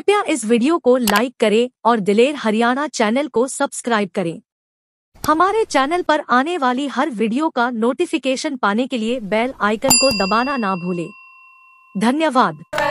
कृपया इस वीडियो को लाइक करें और दिलेर हरियाणा चैनल को सब्सक्राइब करें हमारे चैनल पर आने वाली हर वीडियो का नोटिफिकेशन पाने के लिए बेल आइकन को दबाना ना भूलें धन्यवाद